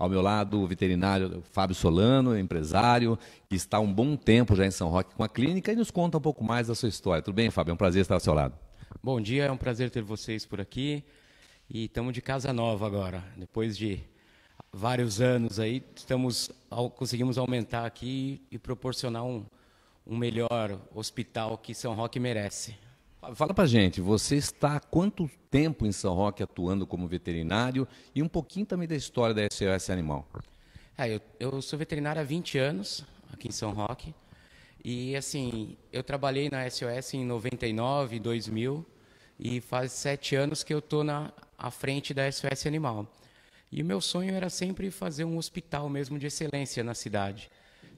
Ao meu lado, o veterinário Fábio Solano, empresário, que está há um bom tempo já em São Roque com a clínica e nos conta um pouco mais da sua história. Tudo bem, Fábio? É um prazer estar ao seu lado. Bom dia, é um prazer ter vocês por aqui. E estamos de casa nova agora. Depois de vários anos aí, estamos, conseguimos aumentar aqui e proporcionar um, um melhor hospital que São Roque merece. Fala pra gente, você está há quanto tempo em São Roque atuando como veterinário e um pouquinho também da história da SOS Animal? É, eu, eu, sou veterinário há 20 anos aqui em São Roque. E assim, eu trabalhei na SOS em 99, 2000 e faz sete anos que eu estou na à frente da SOS Animal. E o meu sonho era sempre fazer um hospital mesmo de excelência na cidade,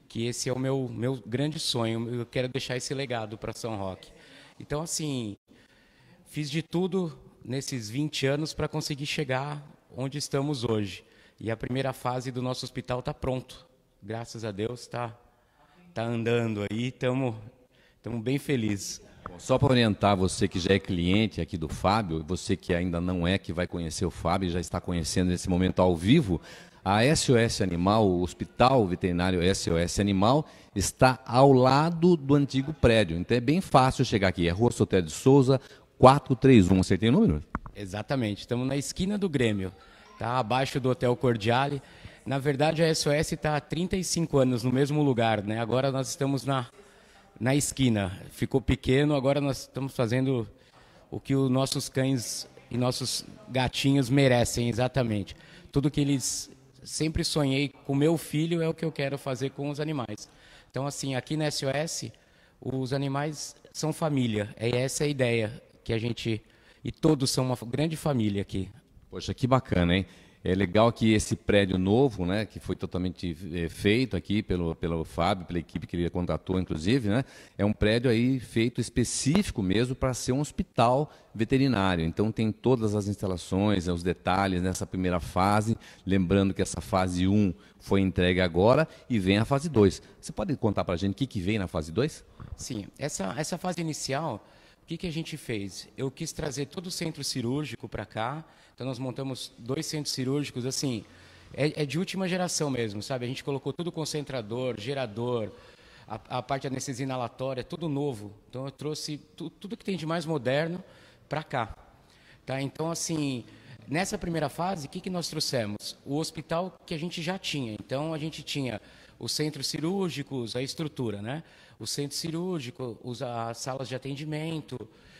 que esse é o meu, meu grande sonho, eu quero deixar esse legado para São Roque. Então, assim, fiz de tudo nesses 20 anos para conseguir chegar onde estamos hoje. E a primeira fase do nosso hospital está pronto. Graças a Deus está tá andando aí, estamos bem felizes. Só para orientar você que já é cliente aqui do Fábio, você que ainda não é, que vai conhecer o Fábio, já está conhecendo nesse momento ao vivo, a SOS Animal, o Hospital Veterinário SOS Animal, está ao lado do antigo prédio. Então é bem fácil chegar aqui. É Rua Sotério de Souza, 431. Acertei o número? Exatamente. Estamos na esquina do Grêmio, tá abaixo do Hotel Cordiale. Na verdade, a SOS está há 35 anos no mesmo lugar, né? Agora nós estamos na, na esquina. Ficou pequeno, agora nós estamos fazendo o que os nossos cães e nossos gatinhos merecem, exatamente. Tudo que eles sempre sonhei com meu filho, é o que eu quero fazer com os animais. Então, assim, aqui na SOS, os animais são família. É essa a ideia que a gente. E todos são uma grande família aqui. Poxa, que bacana, hein? É legal que esse prédio novo, né, que foi totalmente é, feito aqui pelo, pelo Fábio, pela equipe que ele contratou, inclusive, né, é um prédio aí feito específico mesmo para ser um hospital veterinário. Então tem todas as instalações, os detalhes nessa primeira fase. Lembrando que essa fase 1 foi entregue agora e vem a fase 2. Você pode contar para a gente o que, que vem na fase 2? Sim, essa, essa fase inicial, o que, que a gente fez? Eu quis trazer todo o centro cirúrgico para cá então nós montamos dois centros cirúrgicos, assim, é, é de última geração mesmo, sabe? A gente colocou tudo concentrador, gerador, a, a parte de anestesia inalatória, é tudo novo. Então eu trouxe tu, tudo que tem de mais moderno para cá. Tá? Então, assim, nessa primeira fase, o que, que nós trouxemos? O hospital que a gente já tinha. Então a gente tinha os centros cirúrgicos, a estrutura, né? O centro cirúrgico, as salas de atendimento,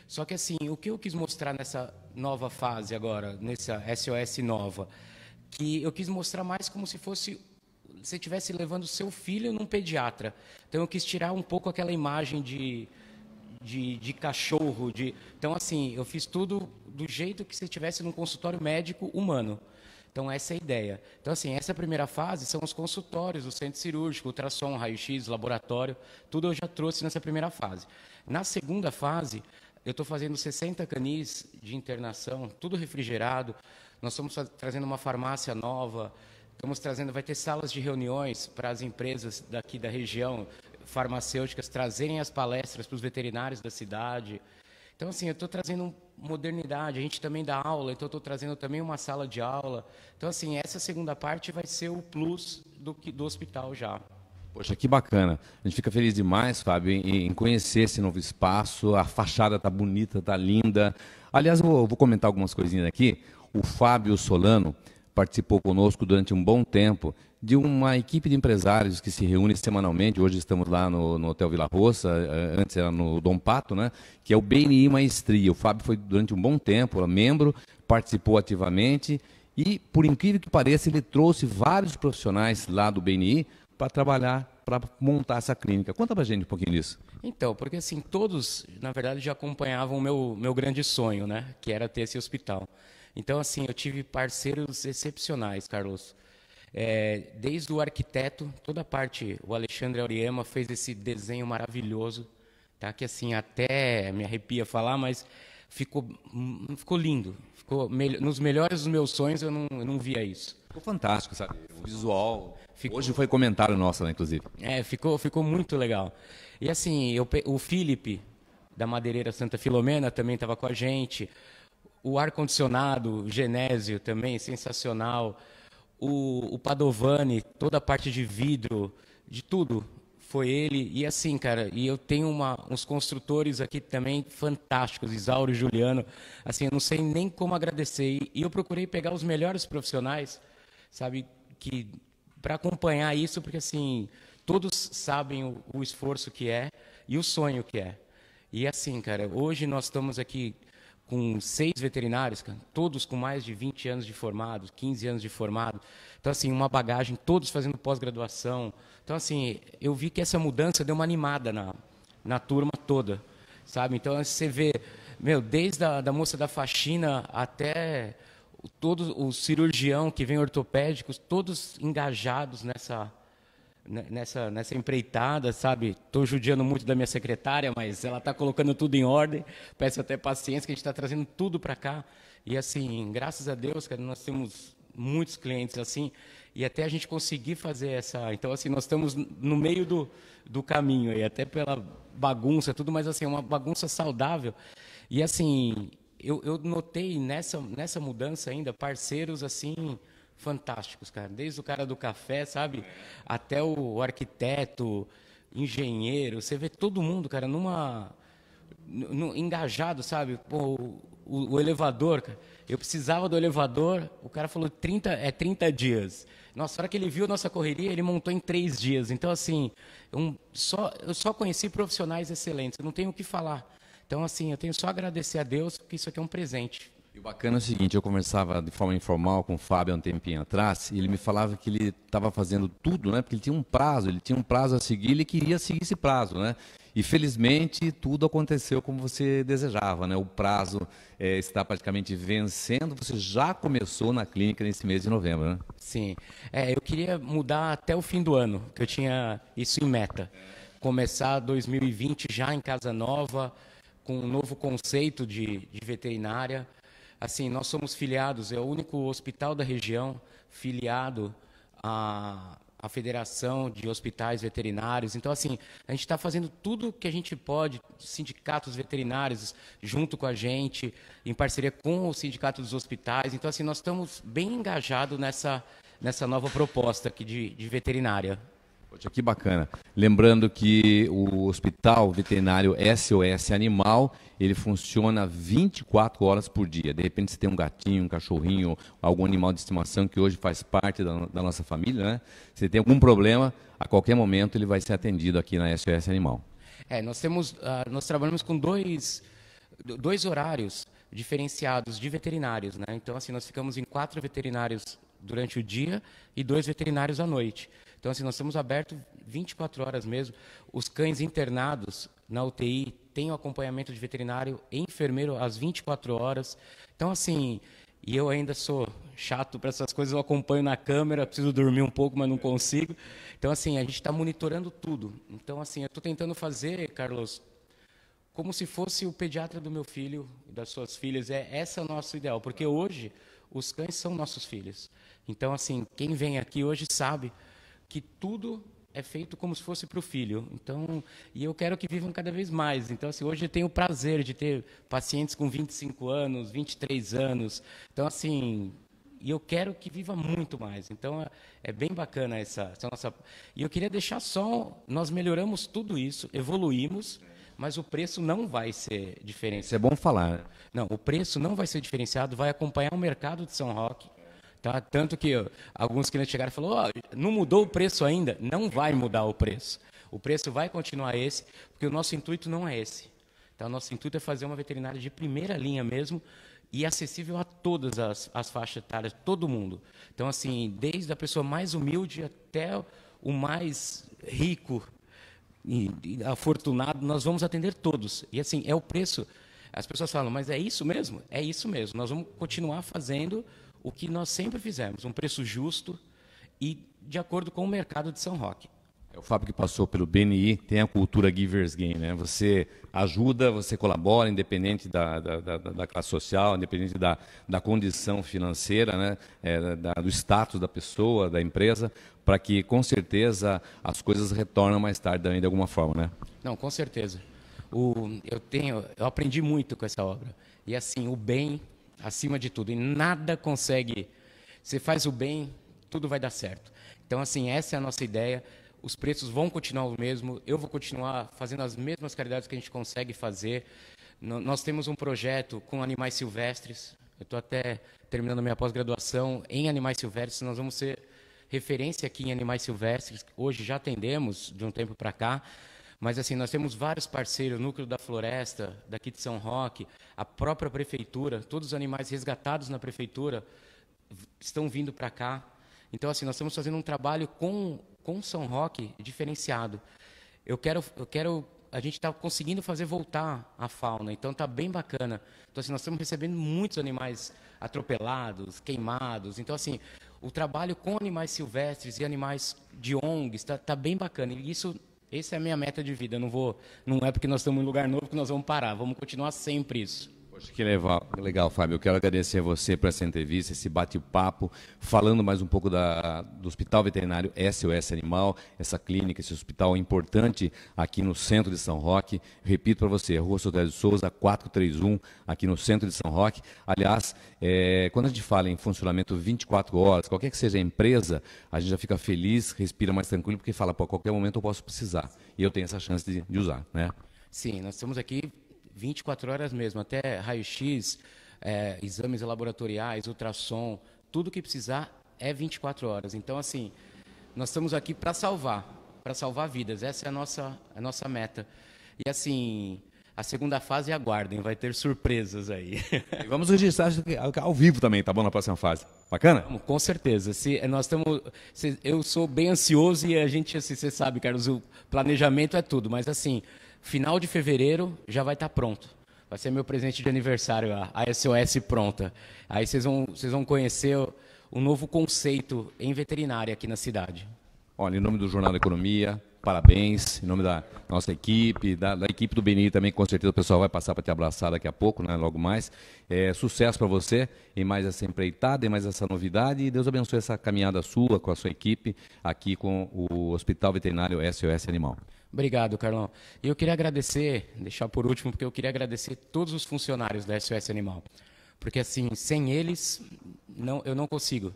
só que assim, o que eu quis mostrar nessa nova fase agora, nessa SOS nova, que eu quis mostrar mais como se fosse você estivesse levando seu filho num pediatra. Então eu quis tirar um pouco aquela imagem de de, de, cachorro, de então assim eu fiz tudo do jeito que você estivesse num consultório médico humano. Então essa é a ideia. Então assim essa primeira fase são os consultórios, o centro cirúrgico, ultrassom, raio-x, laboratório, tudo eu já trouxe nessa primeira fase. Na segunda fase eu estou fazendo 60 canis de internação, tudo refrigerado. Nós estamos trazendo uma farmácia nova. Estamos trazendo, vai ter salas de reuniões para as empresas daqui da região, farmacêuticas, trazerem as palestras para os veterinários da cidade. Então, assim, eu estou trazendo modernidade. A gente também dá aula, então estou trazendo também uma sala de aula. Então, assim, essa segunda parte vai ser o plus do, do hospital já. Poxa, que bacana. A gente fica feliz demais, Fábio, em, conhecer esse novo espaço. A fachada tá bonita, tá linda. Aliás, eu vou, vou comentar algumas coisinhas aqui. O Fábio Solano participou conosco durante um bom tempo de uma equipe de empresários que se reúne semanalmente. Hoje estamos lá no, no Hotel Vila Roça, eh, antes era no Dom Pato, né? que é o BNI Maestria. O Fábio foi durante um bom tempo membro, participou ativamente e, por incrível que pareça, ele trouxe vários profissionais lá do BNI para trabalhar para montar essa clínica. Conta para gente um pouquinho disso. Então, porque assim, todos, na verdade, já acompanhavam o meu, meu grande sonho, né? Que era ter esse hospital. Então, assim, eu tive parceiros excepcionais, Carlos. É, desde o arquiteto, toda a parte, o Alexandre Auriema fez esse desenho maravilhoso, tá? que assim, até me arrepia falar, mas ficou, hum, ficou lindo. Ficou, nos melhores dos meus sonhos eu não, eu não via isso. Ficou fantástico, sabe? O visual. Ficou... Hoje foi comentário nosso, né, inclusive. É, ficou, ficou muito legal. E assim, eu, o Felipe, da Madeireira Santa Filomena, também estava com a gente. O ar-condicionado, Genésio também, sensacional. O, o Padovani, toda a parte de vidro, de tudo foi ele. E assim, cara, e eu tenho uma, uns construtores aqui também fantásticos, Isauro e Juliano. Assim, eu não sei nem como agradecer. E, eu procurei pegar os melhores profissionais sabe, que para acompanhar isso, porque assim, todos sabem o, o, esforço que é e o sonho que é. E assim, cara, hoje nós estamos aqui com seis veterinários, cara, todos com mais de 20 anos de formado, 15 anos de formado. Então, assim, uma bagagem, todos fazendo pós-graduação. Então, assim, eu vi que essa mudança deu uma animada na, na turma toda, sabe? Então, você vê, meu, desde a da moça da faxina até todos o cirurgião que vem ortopédicos, todos engajados nessa né, nessa nessa empreitada, sabe? Estou judiando muito da minha secretária, mas ela está colocando tudo em ordem. Peço até paciência que a gente está trazendo tudo para cá. E assim, graças a Deus, cara, nós temos muitos clientes assim e até a gente conseguir fazer essa. Então, assim, nós estamos no meio do, do caminho aí, até pela bagunça, tudo, mas assim, é uma bagunça saudável. E assim, eu, eu notei nessa, nessa mudança ainda parceiros assim fantásticos, cara. Desde o cara do café, sabe? Até o arquiteto, engenheiro. Você vê todo mundo, cara, numa. No, engajado, sabe? Pô, o, o, elevador, cara. Eu precisava do elevador, o cara falou 30, é 30 dias. Nossa, hora que ele viu a nossa correria, ele montou em três dias. Então, assim, um, só, eu só conheci profissionais excelentes, eu não tenho o que falar. Então, assim, eu tenho só a agradecer a Deus, porque isso aqui é um presente. E o bacana é o seguinte, eu conversava de forma informal com o Fábio há um tempinho atrás, e ele me falava que ele estava fazendo tudo, né? Porque ele tinha um prazo, ele tinha um prazo a seguir, ele queria seguir esse prazo, né? E felizmente tudo aconteceu como você desejava, né? O prazo é, está praticamente vencendo, você já começou na clínica nesse mês de novembro, né? Sim. É, eu queria mudar até o fim do ano, que eu tinha isso em meta. Começar 2020 já em casa nova, com um novo conceito de, de veterinária. Assim, nós somos filiados, é o único hospital da região filiado à, à Federação de Hospitais Veterinários. Então, assim, a gente está fazendo tudo que a gente pode, sindicatos veterinários junto com a gente, em parceria com o Sindicato dos Hospitais. Então, assim, nós estamos bem engajados nessa, nessa nova proposta aqui de, de veterinária. Poxa, que bacana. Lembrando que o Hospital Veterinário SOS Animal, ele funciona 24 horas por dia. De repente você tem um gatinho, um cachorrinho, algum animal de estimação que hoje faz parte da, da nossa família, né? Você tem algum problema, a qualquer momento ele vai ser atendido aqui na SOS Animal. É, nós temos, uh, nós trabalhamos com dois, dois horários diferenciados de veterinários, né? Então assim, nós ficamos em quatro veterinários durante o dia e dois veterinários à noite. Então, assim, nós estamos abertos 24 horas mesmo. Os cães internados na UTI têm o acompanhamento de veterinário e enfermeiro às 24 horas. Então, assim, e eu ainda sou chato para essas coisas, eu acompanho na câmera, preciso dormir um pouco, mas não consigo. Então, assim, a gente está monitorando tudo. Então, assim, eu estou tentando fazer, Carlos, como se fosse o pediatra do meu filho e das suas filhas. É essa é o nosso ideal, porque hoje os cães são nossos filhos. Então, assim, quem vem aqui hoje sabe que tudo é feito como se fosse para o filho. Então, e eu quero que vivam cada vez mais. Então, assim, hoje eu tenho o prazer de ter pacientes com 25 anos, 23 anos. Então, assim, e eu quero que viva muito mais. Então, é, é bem bacana essa, essa nossa. E eu queria deixar só, nós melhoramos tudo isso, evoluímos mas o preço não vai ser diferente. Isso é bom falar. Não, o preço não vai ser diferenciado, vai acompanhar o mercado de São Roque. Tá? Tanto que alguns clientes chegaram e falaram: oh, não mudou o preço ainda. Não vai mudar o preço. O preço vai continuar esse, porque o nosso intuito não é esse. Tá? O nosso intuito é fazer uma veterinária de primeira linha mesmo e acessível a todas as, as faixas etárias, todo mundo. Então, assim, desde a pessoa mais humilde até o mais rico e, e afortunado, nós vamos atender todos. E, assim, é o preço. As pessoas falam, mas é isso mesmo? É isso mesmo. Nós vamos continuar fazendo o que nós sempre fizemos, um preço justo e de acordo com o mercado de São Roque. É o Fábio que passou pelo BNI, tem a cultura Givers Game, né? Você ajuda, você colabora, independente da, da, da, da classe social, independente da, da condição financeira, né? É, da, do status da pessoa, da empresa, para que, com certeza, as coisas retornam mais tarde também, de alguma forma, né? Não, com certeza. O, eu, tenho, eu aprendi muito com essa obra. E, assim, o bem acima de tudo. E nada consegue. Você faz o bem, tudo vai dar certo. Então, assim, essa é a nossa ideia. Os preços vão continuar o mesmo. Eu vou continuar fazendo as mesmas caridades que a gente consegue fazer. Nós temos um projeto com animais silvestres. Eu estou até terminando minha pós-graduação em animais silvestres. Nós vamos ser referência aqui em animais silvestres. Hoje já atendemos, de um tempo para cá. Mas assim, nós temos vários parceiros, o Núcleo da Floresta, daqui de São Roque, a própria prefeitura, todos os animais resgatados na prefeitura estão vindo para cá. Então assim, nós estamos fazendo um trabalho com com São Roque diferenciado. Eu quero eu quero a gente está conseguindo fazer voltar a fauna, então está bem bacana. Então, assim, nós estamos recebendo muitos animais atropelados, queimados. Então, assim, o trabalho com animais silvestres e animais de ONGs está tá bem bacana. E isso essa é a minha meta de vida. Não vou, não é porque nós estamos em um lugar novo que nós vamos parar. Vamos continuar sempre isso. Que legal, legal, Fábio. Eu quero agradecer a você por essa entrevista, esse bate-papo, falando mais um pouco da, do Hospital Veterinário SOS Animal, essa clínica, esse hospital importante aqui no centro de São Roque. Repito para você, Rua Sotelho de Souza, 431, aqui no centro de São Roque. Aliás, é, quando a gente fala em funcionamento 24 horas, qualquer que seja a empresa, a gente já fica feliz, respira mais tranquilo, porque fala, pô, a qualquer momento eu posso precisar. E eu tenho essa chance de, de usar, né? Sim, nós estamos aqui 24 horas mesmo, até raio-x, é, exames laboratoriais, ultrassom, tudo que precisar é 24 horas. Então, assim, nós estamos aqui para salvar, para salvar vidas. Essa é a nossa, a nossa meta. E, assim, a segunda fase aguardem, vai ter surpresas aí. E vamos registrar ao vivo também, tá bom? Na próxima fase. Bacana? Com certeza. Se, é, nós estamos. eu sou bem ansioso e a gente, assim, você sabe, Carlos, o planejamento é tudo, mas assim, final de fevereiro já vai estar tá pronto. Vai ser meu presente de aniversário, a SOS pronta. Aí vocês vão, vocês vão conhecer um novo conceito em veterinária aqui na cidade. Olha, em nome do Jornal da Economia, parabéns. Em nome da nossa equipe, da, da equipe do Beni também, com certeza o pessoal vai passar para te abraçar daqui a pouco, né, logo mais. É, sucesso para você em mais essa empreitada, em mais essa novidade. E Deus abençoe essa caminhada sua, com a sua equipe, aqui com o Hospital Veterinário SOS Animal. Obrigado, Carlão. E eu queria agradecer, deixar por último, porque eu queria agradecer todos os funcionários da SOS Animal. Porque, assim, sem eles, não, eu não consigo.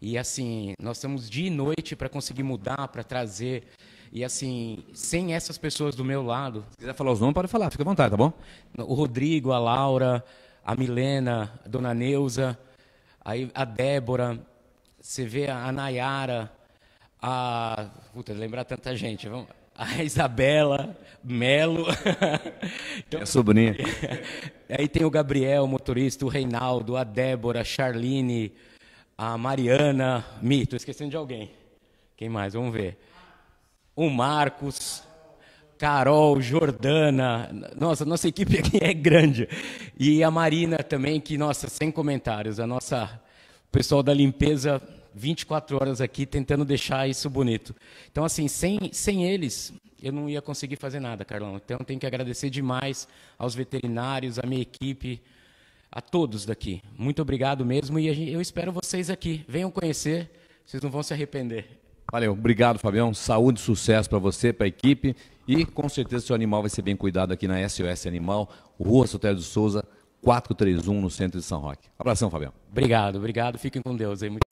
E, assim, nós estamos dia e noite para conseguir mudar, para trazer. E, assim, sem essas pessoas do meu lado. Se quiser falar os nomes, pode falar, fica à vontade, tá bom? O Rodrigo, a Laura, a Milena, a Dona Neuza, aí a Débora, você vê a Nayara, a. Puta, lembrar tanta gente, vamos a Isabela Melo. então, é sobrinha. Aí tem o Gabriel, o motorista, o Reinaldo, a Débora, a Charline, a Mariana. Mi, estou esquecendo de alguém. Quem mais? Vamos ver. O Marcos. Carol, Jordana, nossa, nossa equipe aqui é grande. E a Marina também, que, nossa, sem comentários. A nossa, o pessoal da limpeza 24 horas aqui tentando deixar isso bonito. Então, assim, sem, sem eles, eu não ia conseguir fazer nada, Carlão. Então, tenho que agradecer demais aos veterinários, à minha equipe, a todos daqui. Muito obrigado mesmo e eu espero vocês aqui. Venham conhecer, vocês não vão se arrepender. Valeu, obrigado, Fabião. Saúde e sucesso para você, para a equipe. E com certeza seu animal vai ser bem cuidado aqui na SOS Animal, Rua Sotero de Souza, 431, no centro de São Roque. Abração, Fabião. Obrigado, obrigado. Fiquem com Deus. aí.